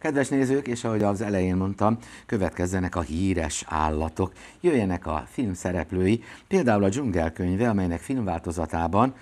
Kedves nézők, és ahogy az elején mondtam, következzenek a híres állatok. Jöjjenek a film szereplői, például a dzsungelkönyve, amelynek filmváltozatában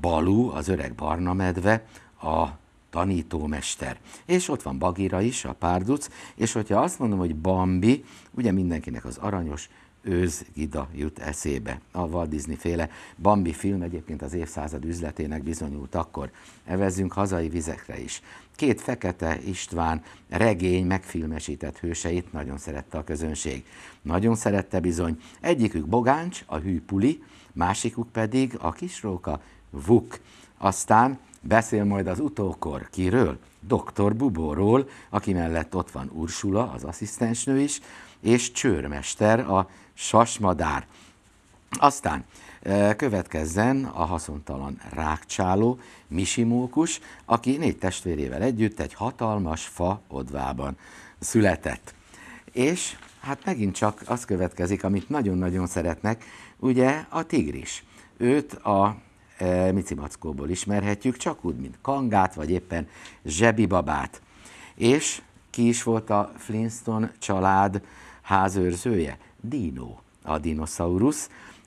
Balú, az öreg barna medve, a tanítómester. És ott van Bagira is, a párduc, és hogyha azt mondom, hogy Bambi, ugye mindenkinek az aranyos, őz gida jut eszébe. A Walt Disney féle Bambi film egyébként az évszázad üzletének bizonyult akkor. Evezzünk hazai vizekre is. Két fekete István regény megfilmesített hőseit nagyon szerette a közönség. Nagyon szerette bizony. Egyikük Bogáncs, a hűpuli, másikuk pedig a kisróka Vuk. Aztán beszél majd az utókor kiről? doktor Bubóról, aki mellett ott van Ursula, az asszisztensnő is, és Csőrmester, a sasmadár. Aztán e, következzen a haszontalan rákcsáló Misimókus, aki négy testvérével együtt egy hatalmas fa odvában született. És hát megint csak az következik, amit nagyon-nagyon szeretnek, ugye a tigris. Őt a E, Mici Mackóból ismerhetjük, csak úgy, mint Kangát, vagy éppen Zsebi babát. És ki is volt a Flintstone család házőrzője? Dino, a dinoszaurus,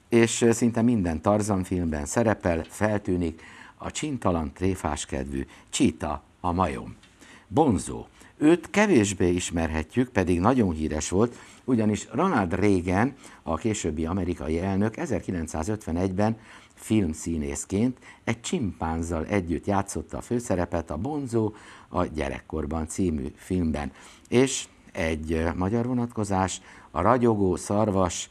és e, szinte minden Tarzan filmben szerepel, feltűnik a csintalan kedvű Csita, a majom. Bonzó, Őt kevésbé ismerhetjük, pedig nagyon híres volt, ugyanis Ronald Reagan, a későbbi amerikai elnök 1951-ben filmszínészként egy csimpánzzal együtt játszotta a főszerepet a Bonzo a Gyerekkorban című filmben. És egy magyar vonatkozás, a ragyogó szarvas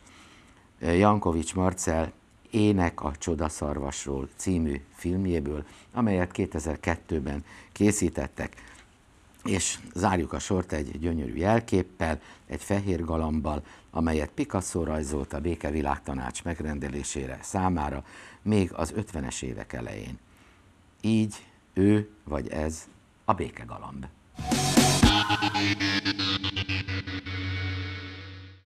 Jankovics Marcel Ének a Csodaszarvasról című filmjéből, amelyet 2002-ben készítettek és zárjuk a sort egy gyönyörű jelképpel, egy fehér galambbal, amelyet Picasso rajzolt a Világtanács megrendelésére számára még az 50-es évek elején. Így ő vagy ez a békegalamb. galamb.